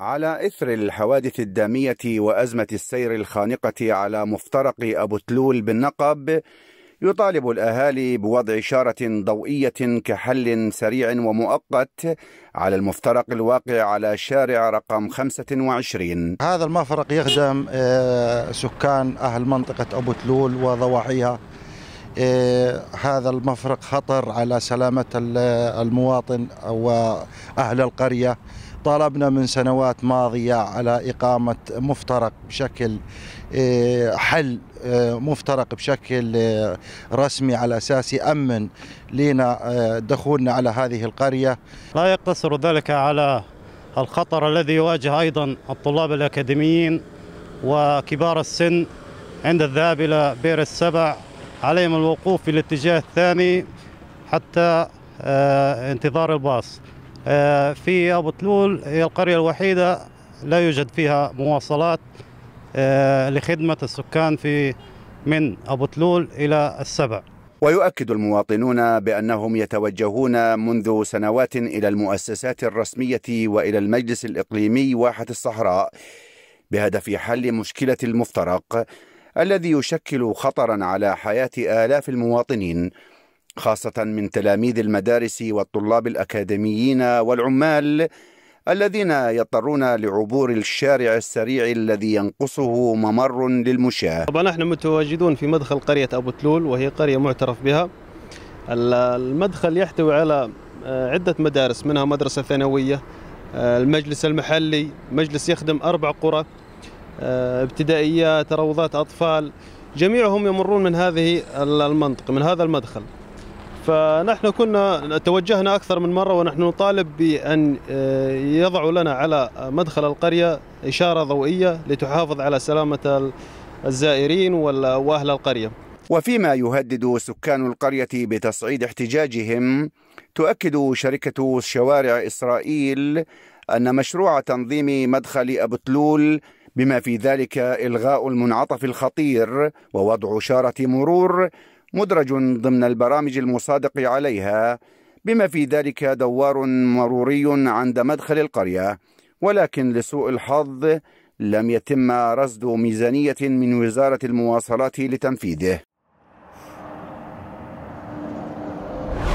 على إثر الحوادث الدامية وأزمة السير الخانقة على مفترق أبو تلول بالنقب يطالب الأهالي بوضع إشارة ضوئية كحل سريع ومؤقت على المفترق الواقع على شارع رقم 25 هذا المفرق يخدم آه، سكان أهل منطقة أبو تلول وضواحيها آه، هذا المفرق خطر على سلامة المواطن وأهل القرية طالبنا من سنوات ماضية على إقامة مفترق بشكل آه، حل آه، مفترق بشكل آه، رسمي على أساس يأمن لنا دخولنا على هذه القرية لا يقتصر ذلك على الخطر الذي يواجه أيضا الطلاب الأكاديميين وكبار السن عند الذهاب إلى بئر السبع عليهم الوقوف في الاتجاه الثاني حتى انتظار الباص آه، في أبو تلول هي القرية الوحيدة لا يوجد فيها مواصلات آه، لخدمة السكان في من أبو تلول إلى السبع ويؤكد المواطنون بأنهم يتوجهون منذ سنوات إلى المؤسسات الرسمية وإلى المجلس الإقليمي واحة الصحراء بهدف حل مشكلة المفترق الذي يشكل خطرا على حياة آلاف المواطنين خاصة من تلاميذ المدارس والطلاب الأكاديميين والعمال الذين يضطرون لعبور الشارع السريع الذي ينقصه ممر للمشاة طبعا نحن متواجدون في مدخل قرية أبو تلول وهي قرية معترف بها المدخل يحتوي على آه، عدة مدارس منها مدرسة ثانوية آه، المجلس المحلي مجلس يخدم أربع قرى آه، ابتدائيات روضات أطفال جميعهم يمرون من هذه المنطقة من هذا المدخل فنحن كنا توجهنا أكثر من مرة ونحن نطالب بأن آه، يضعوا لنا على مدخل القرية إشارة ضوئية لتحافظ على سلامة الزائرين وأهل القرية وفيما يهدد سكان القرية بتصعيد احتجاجهم تؤكد شركة شوارع إسرائيل أن مشروع تنظيم مدخل أبو تلول بما في ذلك إلغاء المنعطف الخطير ووضع شارة مرور مدرج ضمن البرامج المصادق عليها بما في ذلك دوار مروري عند مدخل القرية ولكن لسوء الحظ لم يتم رصد ميزانية من وزارة المواصلات لتنفيذه